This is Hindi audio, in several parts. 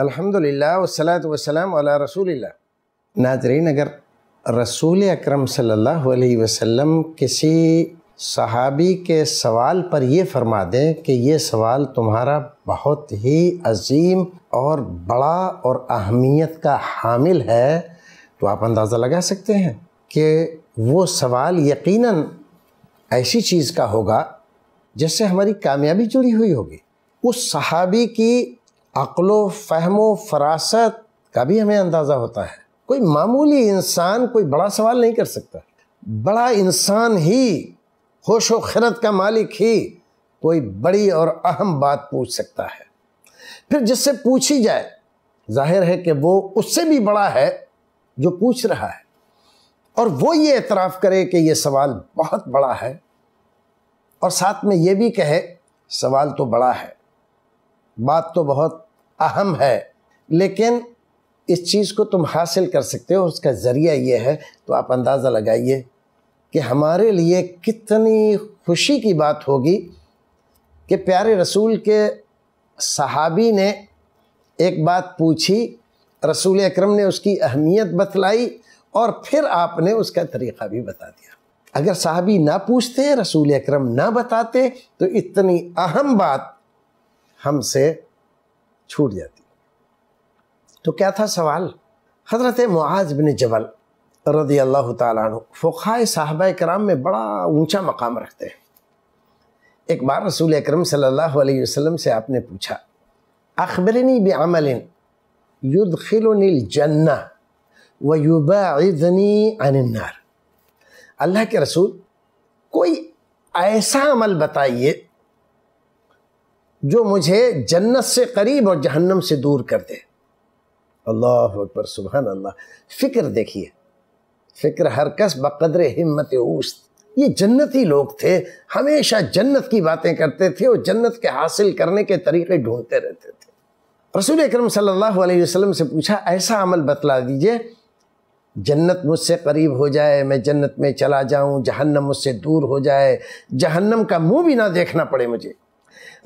अलहमदिल्ला वसलात वसलाम अला रसूल नाजरीन अगर रसूल अक्रम सम किसी सहाबी के सवाल पर ये फरमा दें कि ये सवाल तुम्हारा बहुत ही अजीम और बड़ा और अहमियत का हामिल है तो आप अंदाज़ा लगा सकते हैं कि वो सवाल यकीन ऐसी चीज़ का होगा जिससे हमारी कामयाबी जुड़ी हुई होगी उस सहाबी की अक्लो फहमो फरासत का भी हमें अंदाज़ा होता है कोई मामूली इंसान कोई बड़ा सवाल नहीं कर सकता बड़ा इंसान ही होश व खरत का मालिक ही कोई बड़ी और अहम बात पूछ सकता है फिर जिससे पूछी जाए जाहिर है कि वो उससे भी बड़ा है जो पूछ रहा है और वो ये एतराफ़ करे कि ये सवाल बहुत बड़ा है और साथ में ये भी कहे सवाल तो बड़ा है बात तो बहुत अहम है लेकिन इस चीज़ को तुम हासिल कर सकते हो उसका ज़रिया ये है तो आप अंदाज़ा लगाइए कि हमारे लिए कितनी खुशी की बात होगी कि प्यारे रसूल के सहाबी ने एक बात पूछी रसूल अकरम ने उसकी अहमियत बतलाई और फिर आपने उसका तरीक़ा भी बता दिया अगर साहबी ना पूछते रसूल अक्रम ना बताते तो इतनी अहम बात हमसे छूट जाती तो क्या था सवाल हज़रत मुआज बिन जबल रदी अल्लाह तु फ़ुखा साहब कराम में बड़ा ऊंचा मकाम रखते हैं एक बार रसूल अक्रम सल्हसम से आपने पूछा अखबरनी युद्ध युदखिल जन्ना व युबाइजनी अनार अल्लाह के रसूल कोई ऐसा अमल बताइए जो मुझे जन्नत से करीब और जहन्नम से दूर कर दे अल्लाह पर सुबहान अल्लाह फ़िक्र देखिए फ़िक्र हर कस बकदर हिम्मत ऊस्त ये जन्नती लोग थे हमेशा जन्नत की बातें करते थे और जन्नत के हासिल करने के तरीके ढूंढते रहते थे रसूल अक्रम सल्लल्लाहु वसल्लम से पूछा ऐसा अमल बतला दीजिए जन्नत मुझसे करीब हो जाए मैं जन्नत में चला जाऊं जहन्नम मुझसे दूर हो जाए जहन्नम का मुंह भी ना देखना पड़े मुझे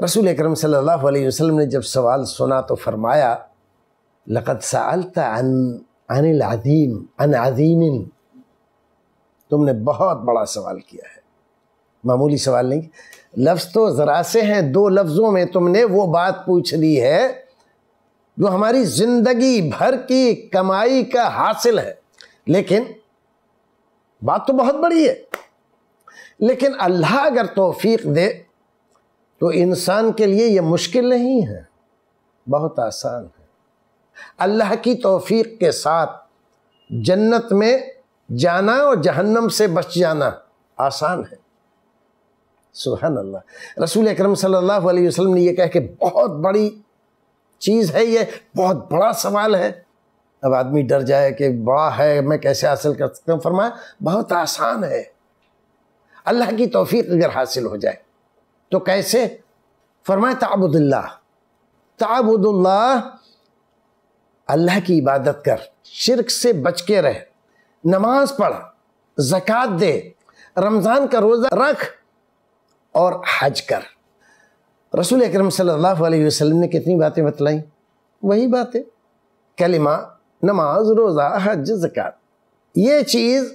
रसूल अक्रम सल्लल्लाहु अलैहि वसल्लम ने जब सवाल सुना तो फरमाया लकत सालतादीम अन अदीम अन अदीमिन तुमने बहुत बड़ा सवाल किया है मामूली सवाल नहीं लफ्ज़ तो ज़रा से हैं दो लफ्ज़ों में तुमने वो बात पूछ ली है जो हमारी ज़िंदगी भर की कमाई का हासिल है लेकिन बात तो बहुत बड़ी है लेकिन अल्लाह अगर तोफ़ी दे तो इंसान के लिए ये मुश्किल नहीं है बहुत आसान है अल्लाह की तौफीक के साथ जन्नत में जाना और जहन्नम से बच जाना आसान है सुबहान अल्लाह रसूल अकरम सल्लल्लाहु अलैहि वसल्लम ने यह कह के बहुत बड़ी चीज़ है ये बहुत बड़ा सवाल है अब आदमी डर जाए कि बड़ा है मैं कैसे हासिल कर सकता हूँ फरमाया बहुत आसान है अल्लाह की तोफ़ी अगर हासिल हो जाए तो कैसे फरमाए ताबुदुल्ला ताबुदुल्ला अल्लाह की इबादत कर शिरक से बच के रह नमाज पढ़ ज़क़़त दे रमज़ान का रोज़ा रख और हज कर रसूल अक्रम सल्लल्लाहु अलैहि वसल्लम ने कितनी बातें बतलाई वही बातें कलिमा नमाज रोज़ा हज ज़क़़त ये चीज़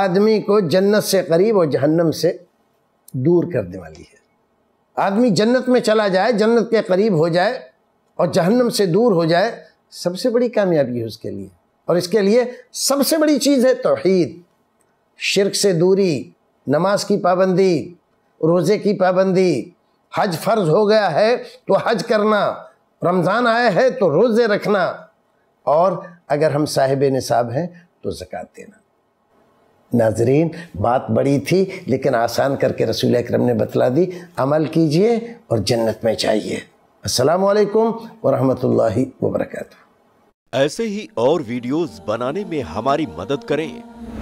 आदमी को जन्नत से करीब और जहन्नम से दूर करने वाली है आदमी जन्नत में चला जाए जन्नत के करीब हो जाए और जहन्नम से दूर हो जाए सबसे बड़ी कामयाबी है उसके लिए और इसके लिए सबसे बड़ी चीज़ है तोहद शिरक से दूरी नमाज की पाबंदी रोज़े की पाबंदी हज फ़र्ज़ हो गया है तो हज करना रमज़ान आया है तो रोज़े रखना और अगर हम साहिब निसाब हैं तो ज़क़़त देना नाजरीन बात बड़ी थी लेकिन आसान करके रसूल अक्रम ने बतला दी अमल कीजिए और जन्नत में चाहिए असलकम वरहल वबरक ऐसे ही और वीडियोस बनाने में हमारी मदद करें